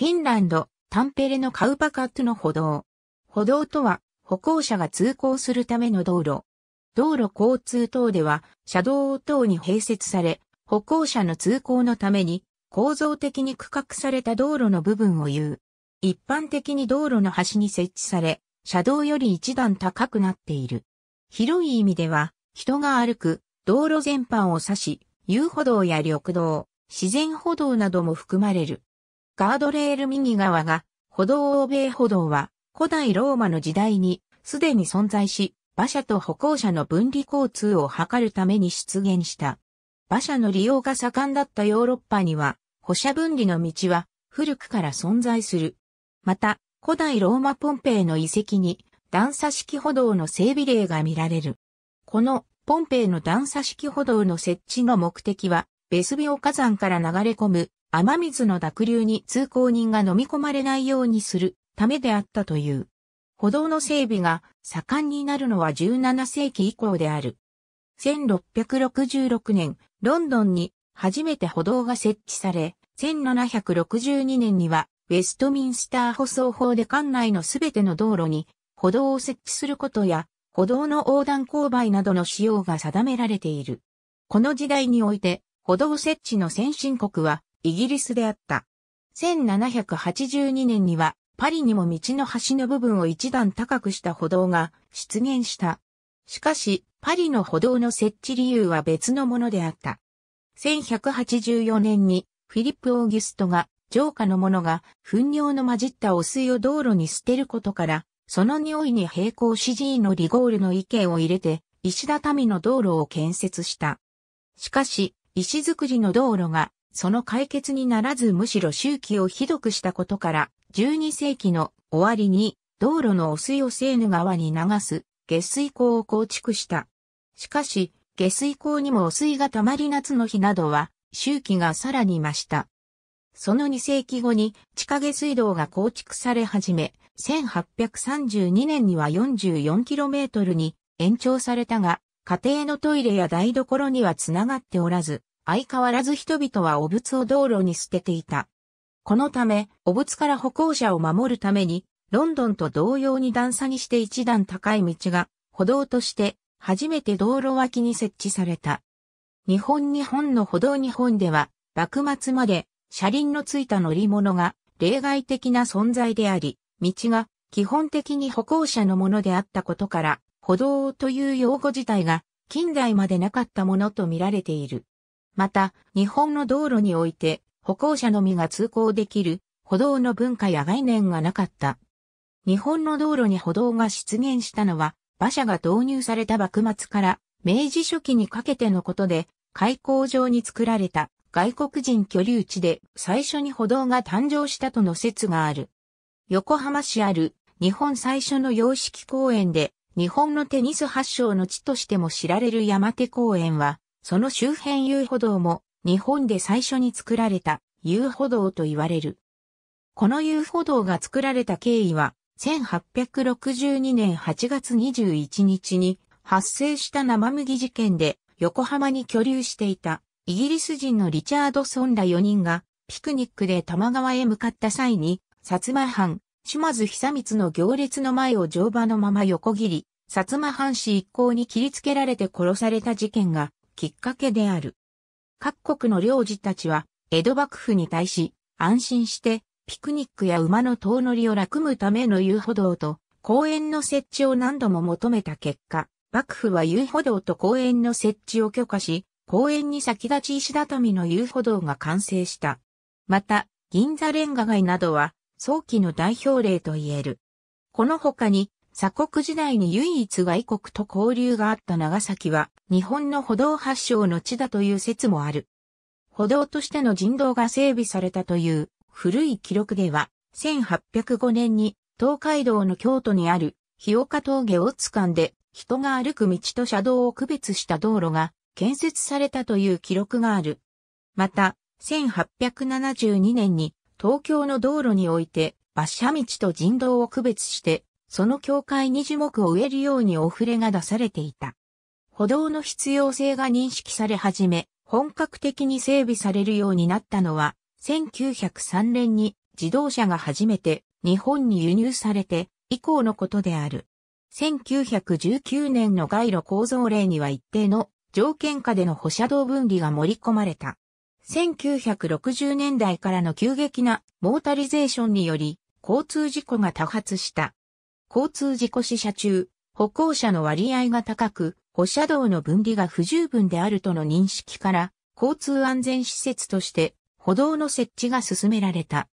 フィンランド、タンペレのカウパカットの歩道。歩道とは、歩行者が通行するための道路。道路交通等では、車道等に併設され、歩行者の通行のために、構造的に区画された道路の部分を言う。一般的に道路の端に設置され、車道より一段高くなっている。広い意味では、人が歩く、道路全般を指し、遊歩道や緑道、自然歩道なども含まれる。ガードレール右側が、歩道欧米歩道は、古代ローマの時代に、すでに存在し、馬車と歩行者の分離交通を図るために出現した。馬車の利用が盛んだったヨーロッパには、歩車分離の道は古くから存在する。また、古代ローマポンペイの遺跡に段差式歩道の整備例が見られる。このポンペイの段差式歩道の設置の目的は、ベスビオ火山から流れ込む雨水の濁流に通行人が飲み込まれないようにするためであったという。歩道の整備が盛んになるのは17世紀以降である。1666年、ロンドンに初めて歩道が設置され、1762年にはウェストミンスター舗装法で館内のすべての道路に歩道を設置することや歩道の横断勾配などの使用が定められている。この時代において歩道設置の先進国はイギリスであった。1782年には、パリにも道の端の部分を一段高くした歩道が出現した。しかし、パリの歩道の設置理由は別のものであった。1184年に、フィリップ・オーギュストが、城下の者が、糞尿の混じった汚水を道路に捨てることから、その匂いに並行し G のリゴールの意見を入れて、石畳の道路を建設した。しかし、石造りの道路がその解決にならずむしろ周期をひどくしたことから、12世紀の終わりに道路の汚水をセーヌ川に流す下水溝を構築した。しかし、下水溝にも汚水が溜まり夏の日などは周期がさらに増した。その2世紀後に地下下水道が構築され始め、1832年には 44km に延長されたが、家庭のトイレや台所にはつながっておらず、相変わらず人々は汚物を道路に捨てていた。このため、汚物から歩行者を守るために、ロンドンと同様に段差にして一段高い道が、歩道として、初めて道路脇に設置された。日本日本の歩道日本では、幕末まで車輪のついた乗り物が例外的な存在であり、道が基本的に歩行者のものであったことから、歩道という用語自体が近代までなかったものとみられている。また、日本の道路において、歩行者のみが通行できる、歩道の文化や概念がなかった。日本の道路に歩道が出現したのは、馬車が導入された幕末から明治初期にかけてのことで、開港上に作られた外国人居留地で最初に歩道が誕生したとの説がある。横浜市ある日本最初の洋式公園で日本のテニス発祥の地としても知られる山手公園はその周辺遊歩道も日本で最初に作られた遊歩道と言われる。この遊歩道が作られた経緯は、1862年8月21日に発生した生麦事件で横浜に居留していたイギリス人のリチャードソンら4人がピクニックで玉川へ向かった際に、薩摩藩、島津久光の行列の前を乗馬のまま横切り、薩摩藩士一行に切りつけられて殺された事件がきっかけである。各国の領事たちは、江戸幕府に対し、安心して、ピクニックや馬の遠乗りを楽むための遊歩道と、公園の設置を何度も求めた結果、幕府は遊歩道と公園の設置を許可し、公園に先立ち石畳の遊歩道が完成した。また、銀座レンガ街などは、早期の代表例と言える。この他に、鎖国時代に唯一外国と交流があった長崎は日本の歩道発祥の地だという説もある。歩道としての人道が整備されたという古い記録では1805年に東海道の京都にある日岡峠を掴んで人が歩く道と車道を区別した道路が建設されたという記録がある。また、1872年に東京の道路において馬車道と人道を区別してその境界に樹木を植えるようにお触れが出されていた。歩道の必要性が認識され始め、本格的に整備されるようになったのは、1903年に自動車が初めて日本に輸入されて以降のことである。1919年の街路構造令には一定の条件下での歩車道分離が盛り込まれた。1960年代からの急激なモータリゼーションにより交通事故が多発した。交通事故死者中、歩行者の割合が高く、歩車道の分離が不十分であるとの認識から、交通安全施設として歩道の設置が進められた。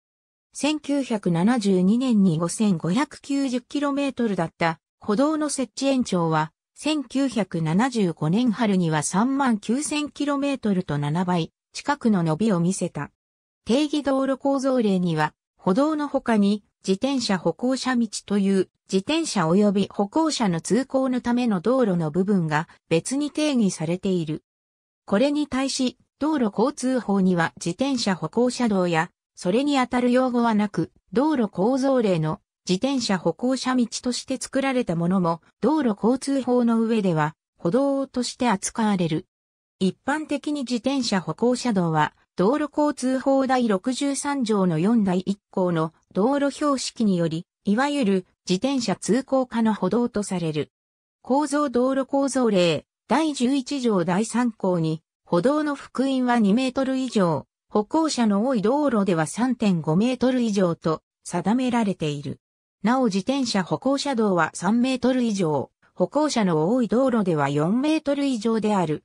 1972年に 5590km だった歩道の設置延長は、1975年春には 39000km と7倍近くの伸びを見せた。定義道路構造例には、歩道の他に自転車歩行者道という自転車及び歩行者の通行のための道路の部分が別に定義されている。これに対し、道路交通法には自転車歩行者道や、それにあたる用語はなく、道路構造例の自転車歩行者道として作られたものも、道路交通法の上では、歩道として扱われる。一般的に自転車歩行者道は、道路交通法第63条の4第1項の道路標識により、いわゆる自転車通行可の歩道とされる。構造道路構造例第11条第3項に歩道の幅員は2メートル以上、歩行者の多い道路では3.5メートル以上と定められている。なお自転車歩行者道は3メートル以上、歩行者の多い道路では4メートル以上である。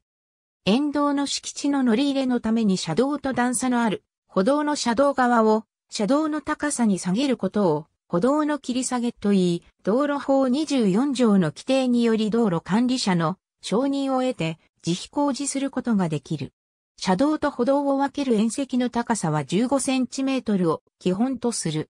沿道の敷地の乗り入れのために車道と段差のある歩道の車道側を車道の高さに下げることを歩道の切り下げといい、道路法24条の規定により道路管理者の承認を得て、自費工事することができる。車道と歩道を分ける縁石の高さは15センチメートルを基本とする。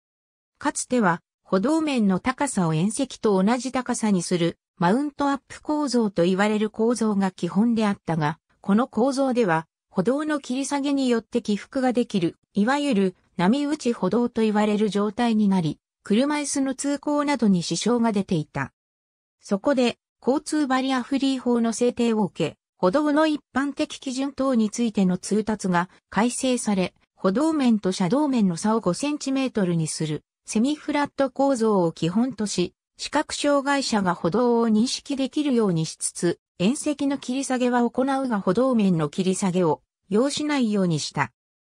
かつては、歩道面の高さを縁石と同じ高さにする、マウントアップ構造と言われる構造が基本であったが、この構造では、歩道の切り下げによって起伏ができる、いわゆる波打ち歩道と言われる状態になり、車椅子の通行などに支障が出ていた。そこで、交通バリアフリー法の制定を受け、歩道の一般的基準等についての通達が改正され、歩道面と車道面の差を5センチメートルにする、セミフラット構造を基本とし、視覚障害者が歩道を認識できるようにしつつ、縁石の切り下げは行うが歩道面の切り下げを要しないようにした。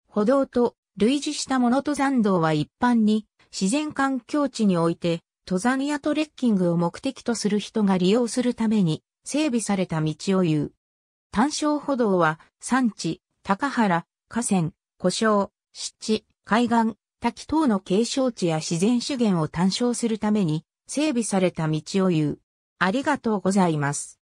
歩道と類似したものと残道は一般に自然環境地において、登山やトレッキングを目的とする人が利用するために整備された道を言う。単勝歩道は、山地、高原、河川、湖沼、湿地、海岸、滝等の景勝地や自然資源を単焦するために整備された道を言う。ありがとうございます。